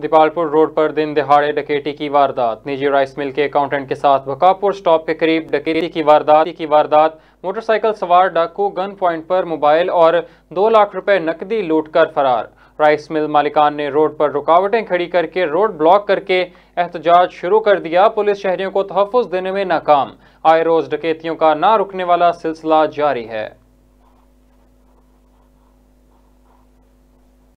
Dipalpur road पर दिन दिहाड़े डकेटी की वारदात निजी राइस मिल के अकाउंटेंट के साथ बकापुर स्टॉप के करीब डकेटी की वारदात की वारदात मोटरसाइकिल सवार डाकू गन पॉइंट पर मोबाइल और दो लाख रुपए नकदी लूटकर फरार राइस मिल मालिकान ने रोड पर रुकावटें खड़ी करके रोड ब्लॉक करके एहतजाज शुरू कर दिया पुलिस शहरियों को तहफ़ देने में नाकाम आए रोज डकेतियों का ना रुकने वाला सिलसिला जारी है